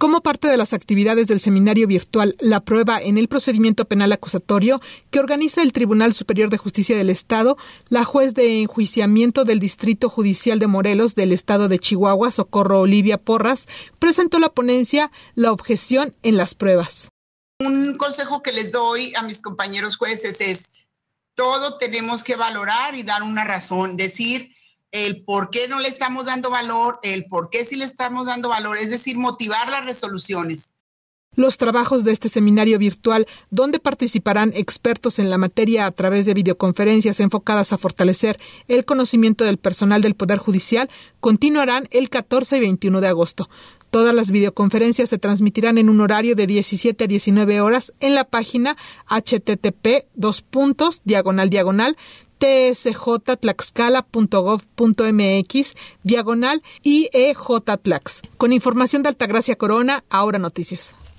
como parte de las actividades del seminario virtual La prueba en el procedimiento penal acusatorio que organiza el Tribunal Superior de Justicia del Estado, la juez de enjuiciamiento del Distrito Judicial de Morelos del Estado de Chihuahua, Socorro Olivia Porras, presentó la ponencia La objeción en las pruebas. Un consejo que les doy a mis compañeros jueces es, todo tenemos que valorar y dar una razón, decir, el por qué no le estamos dando valor, el por qué sí le estamos dando valor, es decir, motivar las resoluciones. Los trabajos de este seminario virtual, donde participarán expertos en la materia a través de videoconferencias enfocadas a fortalecer el conocimiento del personal del Poder Judicial, continuarán el 14 y 21 de agosto. Todas las videoconferencias se transmitirán en un horario de 17 a 19 horas en la página http diagonal diagonal tsjtlaxcala.gov.mx, diagonal IEJTlax. Con información de Altagracia Corona, ahora noticias.